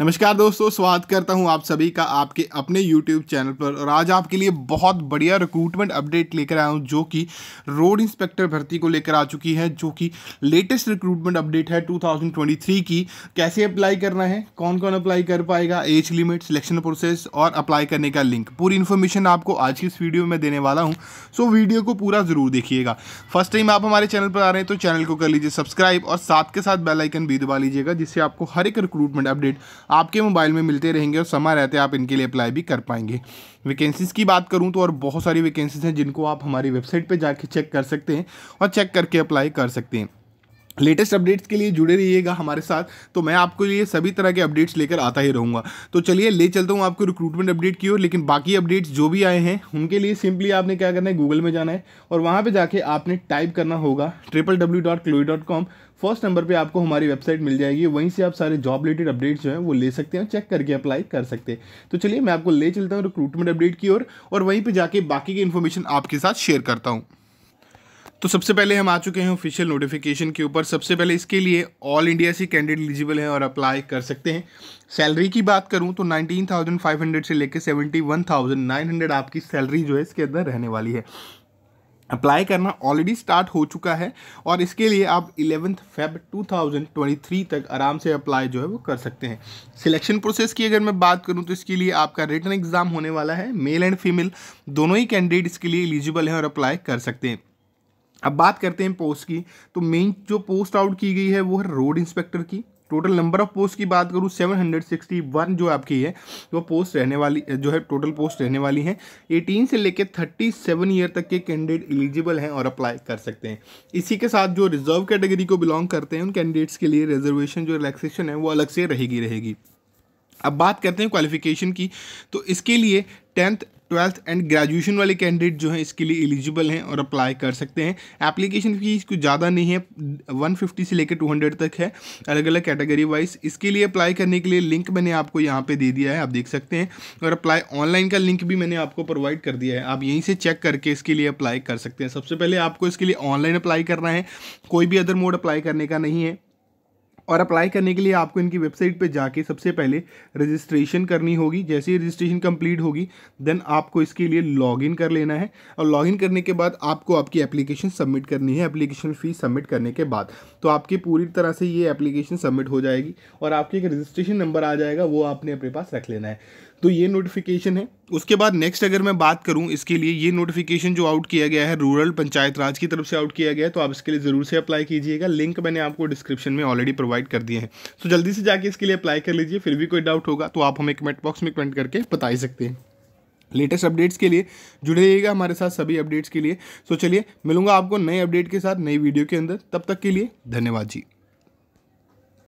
नमस्कार दोस्तों स्वागत करता हूं आप सभी का आपके अपने YouTube चैनल पर और आज आपके लिए बहुत बढ़िया रिक्रूटमेंट अपडेट लेकर आया हूं जो कि रोड इंस्पेक्टर भर्ती को लेकर आ चुकी है जो कि लेटेस्ट रिक्रूटमेंट अपडेट है 2023 की कैसे अप्लाई करना है कौन कौन अप्लाई कर पाएगा एज लिमिट सिलेक्शन प्रोसेस और अप्लाई करने का लिंक पूरी इन्फॉर्मेशन आपको आज की इस वीडियो में देने वाला हूँ सो वीडियो को पूरा ज़रूर देखिएगा फर्स्ट टाइम आप हमारे चैनल पर आ रहे हैं तो चैनल को कर लीजिए सब्सक्राइब और साथ के साथ बेलाइकन भी दबा लीजिएगा जिससे आपको हर एक रिक्रूटमेंट अपडेट आपके मोबाइल में मिलते रहेंगे और समय रहते आप इनके लिए अप्लाई भी कर पाएंगे वैकेंसीज़ की बात करूँ तो और बहुत सारी वैकेंसीज़ हैं जिनको आप हमारी वेबसाइट पर जाके चेक कर सकते हैं और चेक करके अप्लाई कर सकते हैं लेटेस्ट अपडेट्स के लिए जुड़े रहिएगा हमारे साथ तो मैं आपको लिए सभी तरह के अपडेट्स लेकर आता ही रहूँगा तो चलिए ले चलता हूँ आपको रिक्रूटमेंट अपडेट की ओर लेकिन बाकी अपडेट्स जो भी आए हैं उनके लिए सिंपली आपने क्या करना है गूगल में जाना है और वहाँ पर जाके आपने टाइप करना होगा triple W dot Chloe dot com first number पर आपको हमारी वेबसाइट मिल जाएगी वहीं से आप सारे जॉब रिलेटेड अपडेट्स जो हैं वो ले सकते हैं चेक करके अप्लाई कर सकते हैं तो चलिए मैं आपको ले चलता हूँ रिक्रूटमेंट अपडेट की ओर और, और वहीं पर जाके बाकी की इन्फॉर्मेशन आपके साथ शेयर करता हूँ तो सबसे पहले हम आ चुके हैं ऑफिशियल नोटिफिकेशन के ऊपर सबसे पहले इसके लिए ऑल इंडिया से कैंडिडेट एलिजिबल हैं और अप्लाई कर सकते हैं सैलरी की बात करूं तो 19,500 से लेकर 71,900 आपकी सैलरी जो है इसके अंदर रहने वाली है अप्लाई करना ऑलरेडी स्टार्ट हो चुका है और इसके लिए आप इलेवेंथ फेब 2023 तक आराम से अप्लाई जो है वो कर सकते हैं सिलेक्शन प्रोसेस की अगर मैं बात करूं तो इसके लिए आपका रिटर्न एग्ज़ाम होने वाला है मेल एंड फीमेल दोनों ही कैंडिडेट इसके लिए एलिजिबल हैं और अप्लाई कर सकते हैं अब बात करते हैं पोस्ट की तो मेन जो पोस्ट आउट की गई है वो है रोड इंस्पेक्टर की टोटल नंबर ऑफ पोस्ट की बात करूँ सेवन हंड्रेड सिक्सटी वन जो आपकी है वो पोस्ट रहने वाली जो है टोटल पोस्ट रहने वाली हैं एटीन से लेकर थर्टी सेवन ईयर तक के कैंडिडेट एलिजिबल हैं और अप्लाई कर सकते हैं इसी के साथ जो रिजर्व कैटेगरी को बिलोंग करते हैं उन कैंडिडेट्स के लिए रिजर्वेशन जो रिलैक्सेशन है वो अलग से रहेगी रहेगी अब बात करते हैं क्वालिफिकेशन की तो इसके लिए टेंथ ट्वेल्थ एंड ग्रेजुएशन वाले कैंडिडेट जो हैं इसके लिए एलिजिबल हैं और अप्लाई कर सकते हैं एप्लीकेशन फ़ीस कुछ ज़्यादा नहीं है 150 से लेकर 200 तक है अलग अलग कैटेगरी वाइज इसके लिए अप्लाई करने के लिए लिंक मैंने आपको यहाँ पे दे दिया है आप देख सकते हैं और अप्लाई ऑनलाइन का लिंक भी मैंने आपको प्रोवाइड कर दिया है आप यहीं से चेक करके इसके लिए अप्लाई कर सकते हैं सबसे पहले आपको इसके लिए ऑनलाइन अप्लाई करना है कोई भी अदर मोड अप्लाई करने का नहीं है और अप्लाई करने के लिए आपको इनकी वेबसाइट पे जाके सबसे पहले रजिस्ट्रेशन करनी होगी जैसे ही रजिस्ट्रेशन कंप्लीट होगी देन आपको इसके लिए लॉगिन कर लेना है और लॉगिन करने के बाद आपको आपकी एप्लीकेशन सबमिट करनी है एप्लीकेशन फ़ी सबमिट करने के बाद तो आपकी पूरी तरह से ये एप्लीकेशन सबमिट हो जाएगी और आपकी एक रजिस्ट्रेशन नंबर आ जाएगा वो आपने अपने पास रख लेना है तो ये नोटिफिकेशन है उसके बाद नेक्स्ट अगर मैं बात करूं इसके लिए ये नोटिफिकेशन जो आउट किया गया है रूरल पंचायत राज की तरफ से आउट किया गया है तो आप इसके लिए ज़रूर से अप्लाई कीजिएगा लिंक मैंने आपको डिस्क्रिप्शन में ऑलरेडी प्रोवाइड कर दिए हैं तो जल्दी से जाके इसके लिए अप्लाई कर लीजिए फिर भी कोई डाउट होगा तो आप हमें कमेंट बॉक्स में कमेंट करके बता ही सकते हैं लेटेस्ट अपडेट्स के लिए जुड़े रहिएगा हमारे साथ सभी अपडेट्स के लिए सो तो चलिए मिलूंगा आपको नए अपडेट के साथ नई वीडियो के अंदर तब तक के लिए धन्यवाद जी